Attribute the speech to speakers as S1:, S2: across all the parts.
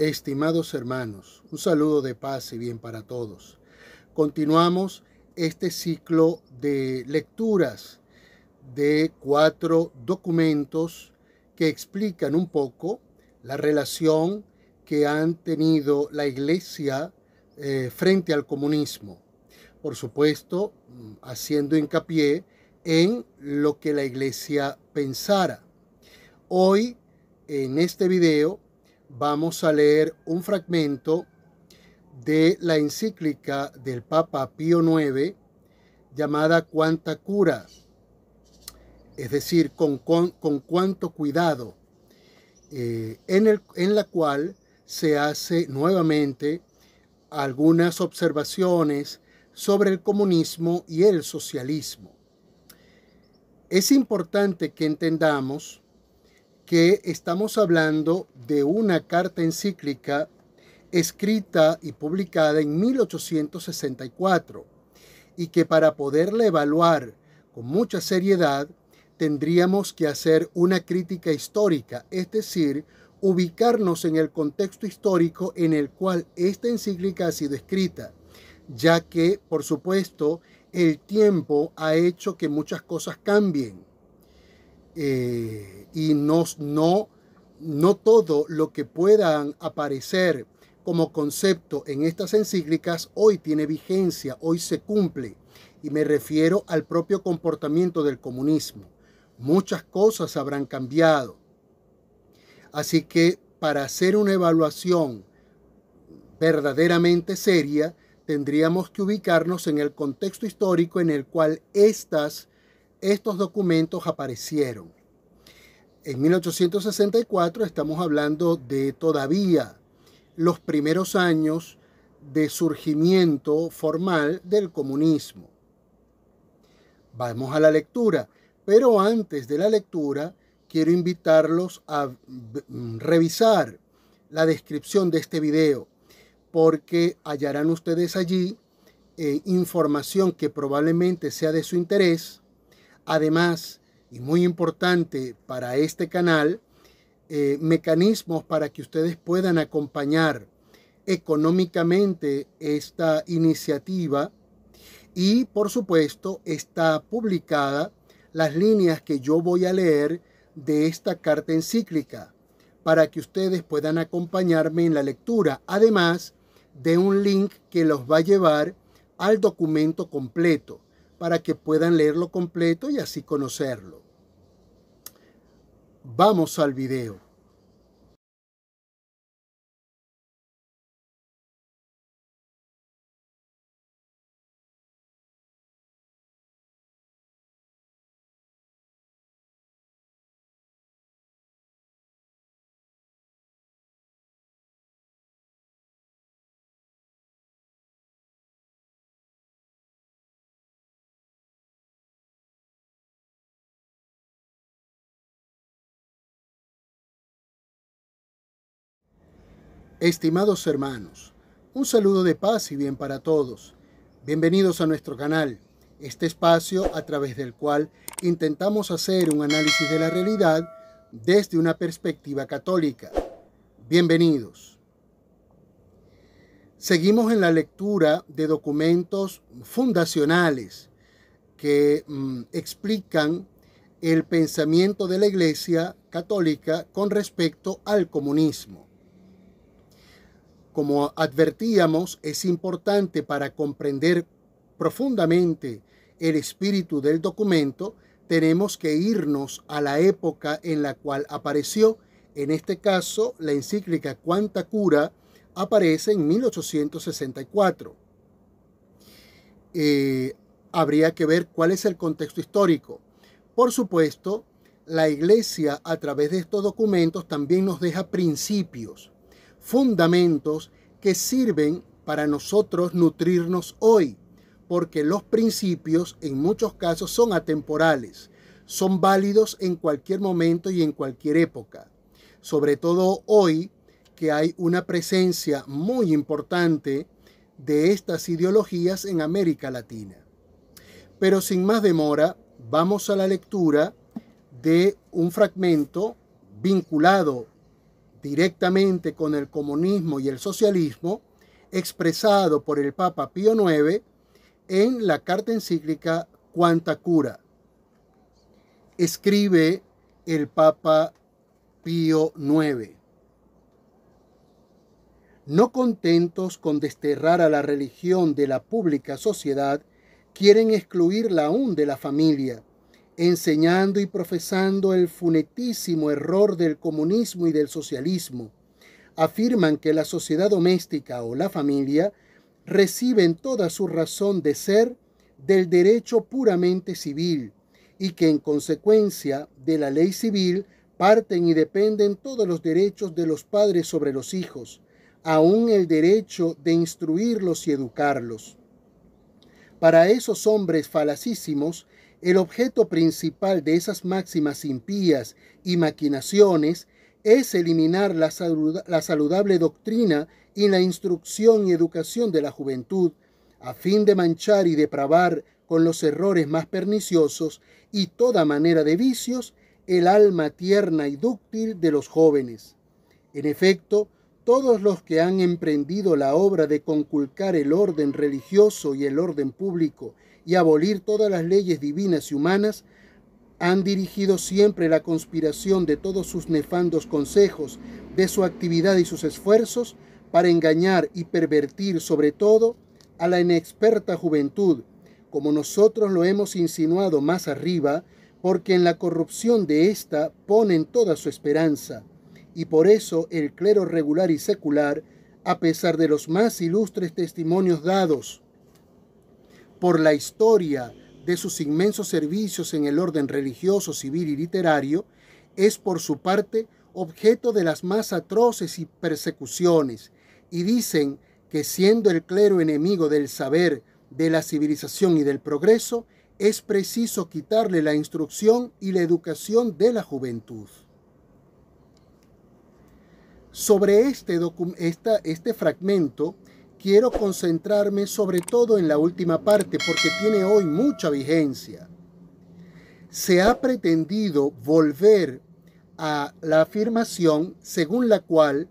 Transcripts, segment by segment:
S1: Estimados hermanos, un saludo de paz y bien para todos. Continuamos este ciclo de lecturas de cuatro documentos que explican un poco la relación que han tenido la Iglesia eh, frente al comunismo. Por supuesto, mm, haciendo hincapié en lo que la Iglesia pensara. Hoy, en este video, vamos a leer un fragmento de la encíclica del Papa Pío IX llamada Cuánta cura, es decir, con, cuánto cuidado, eh, en, en la cual se hace nuevamente algunas observaciones sobre el comunismo y el socialismo. Es importante que entendamos que estamos hablando de una carta encíclica escrita y publicada en 1864 y que para poderla evaluar con mucha seriedad tendríamos que hacer una crítica histórica, es decir, ubicarnos en el contexto histórico en el cual esta encíclica ha sido escrita, ya que, por supuesto, el tiempo ha hecho que muchas cosas cambien eh, y no, no, no todo lo que puedan aparecer como concepto en estas encíclicas hoy tiene vigencia, hoy se cumple. Y me refiero al propio comportamiento del comunismo. Muchas cosas habrán cambiado. Así que para hacer una evaluación verdaderamente seria, tendríamos que ubicarnos en el contexto histórico en el cual estas estos documentos aparecieron. En 1864 estamos hablando de todavía los primeros años de surgimiento formal del comunismo. Vamos a la lectura, pero antes de la lectura quiero invitarlos a revisar la descripción de este video porque hallarán ustedes allí eh, información que probablemente sea de su interés Además, y muy importante para este canal, eh, mecanismos para que ustedes puedan acompañar económicamente esta iniciativa y por supuesto está publicada las líneas que yo voy a leer de esta carta encíclica para que ustedes puedan acompañarme en la lectura, además de un link que los va a llevar al documento completo para que puedan leerlo completo y así conocerlo. Vamos al video. Estimados hermanos, un saludo de paz y bien para todos. Bienvenidos a nuestro canal, este espacio a través del cual intentamos hacer un análisis de la realidad desde una perspectiva católica. Bienvenidos. Seguimos en la lectura de documentos fundacionales que mm, explican el pensamiento de la Iglesia católica con respecto al comunismo. Como advertíamos, es importante para comprender profundamente el espíritu del documento, tenemos que irnos a la época en la cual apareció. En este caso, la encíclica Quanta Cura aparece en 1864. Eh, habría que ver cuál es el contexto histórico. Por supuesto, la Iglesia a través de estos documentos también nos deja principios fundamentos que sirven para nosotros nutrirnos hoy, porque los principios en muchos casos son atemporales, son válidos en cualquier momento y en cualquier época, sobre todo hoy que hay una presencia muy importante de estas ideologías en América Latina. Pero sin más demora, vamos a la lectura de un fragmento vinculado directamente con el comunismo y el socialismo, expresado por el Papa Pío IX en la carta encíclica Quanta Cura. Escribe el Papa Pío IX. No contentos con desterrar a la religión de la pública sociedad, quieren excluirla aún de la familia enseñando y profesando el funetísimo error del comunismo y del socialismo. Afirman que la sociedad doméstica o la familia reciben toda su razón de ser del derecho puramente civil y que en consecuencia de la ley civil parten y dependen todos los derechos de los padres sobre los hijos, aun el derecho de instruirlos y educarlos. Para esos hombres falacísimos, el objeto principal de esas máximas impías y maquinaciones es eliminar la, la saludable doctrina y la instrucción y educación de la juventud, a fin de manchar y depravar con los errores más perniciosos y toda manera de vicios el alma tierna y dúctil de los jóvenes. En efecto, todos los que han emprendido la obra de conculcar el orden religioso y el orden público y abolir todas las leyes divinas y humanas, han dirigido siempre la conspiración de todos sus nefandos consejos, de su actividad y sus esfuerzos para engañar y pervertir sobre todo a la inexperta juventud, como nosotros lo hemos insinuado más arriba, porque en la corrupción de ésta ponen toda su esperanza y por eso el clero regular y secular, a pesar de los más ilustres testimonios dados por la historia de sus inmensos servicios en el orden religioso, civil y literario, es por su parte objeto de las más atroces y persecuciones, y dicen que siendo el clero enemigo del saber, de la civilización y del progreso, es preciso quitarle la instrucción y la educación de la juventud. Sobre este, este, fragmento quiero concentrarme sobre todo en la última parte porque tiene hoy mucha vigencia. Se ha pretendido volver a la afirmación según la cual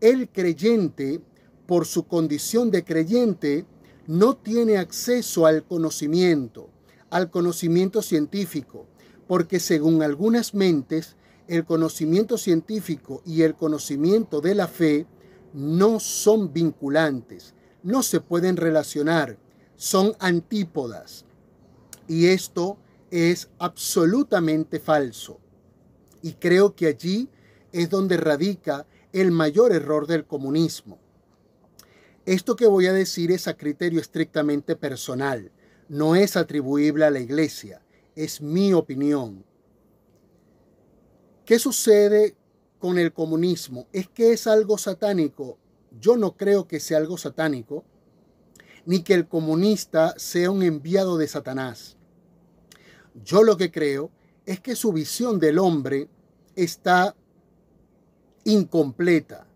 S1: el creyente, por su condición de creyente, no tiene acceso al conocimiento, al conocimiento científico, porque según algunas mentes, el conocimiento científico y el conocimiento de la fe no son vinculantes, no se pueden relacionar, son antípodas. Y esto es absolutamente falso. Y creo que allí es donde radica el mayor error del comunismo. Esto que voy a decir es a criterio estrictamente personal, no es atribuible a la iglesia, es mi opinión. ¿Qué sucede con el comunismo? ¿Es que es algo satánico? Yo no creo que sea algo satánico, ni que el comunista sea un enviado de Satanás. Yo lo que creo es que su visión del hombre está incompleta,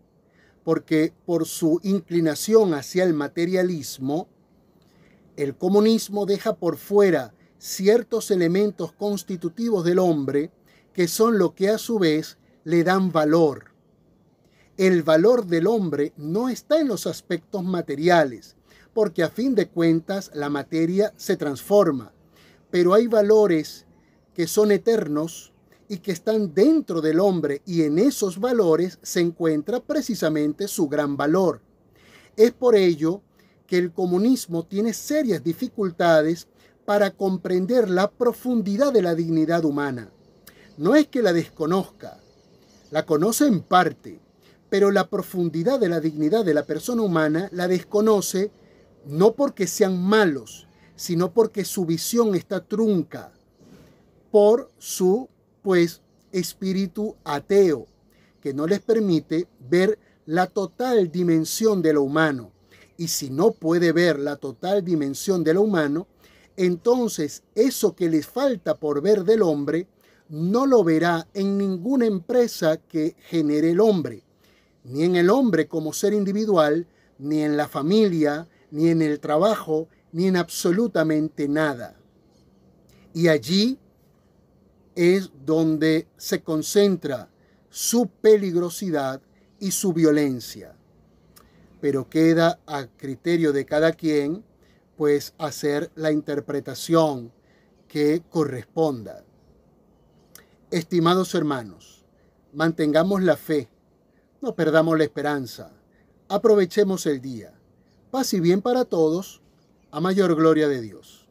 S1: porque por su inclinación hacia el materialismo, el comunismo deja por fuera ciertos elementos constitutivos del hombre, que son lo que a su vez le dan valor. El valor del hombre no está en los aspectos materiales, porque a fin de cuentas la materia se transforma, pero hay valores que son eternos y que están dentro del hombre y en esos valores se encuentra precisamente su gran valor. Es por ello que el comunismo tiene serias dificultades para comprender la profundidad de la dignidad humana. No es que la desconozca, la conoce en parte, pero la profundidad de la dignidad de la persona humana la desconoce no porque sean malos, sino porque su visión está trunca por su pues espíritu ateo que no les permite ver la total dimensión de lo humano. Y si no puede ver la total dimensión de lo humano, entonces eso que les falta por ver del hombre no lo verá en ninguna empresa que genere el hombre, ni en el hombre como ser individual, ni en la familia, ni en el trabajo, ni en absolutamente nada. Y allí es donde se concentra su peligrosidad y su violencia. Pero queda a criterio de cada quien, pues, hacer la interpretación que corresponda. Estimados hermanos, mantengamos la fe, no perdamos la esperanza, aprovechemos el día. Paz y bien para todos, a mayor gloria de Dios.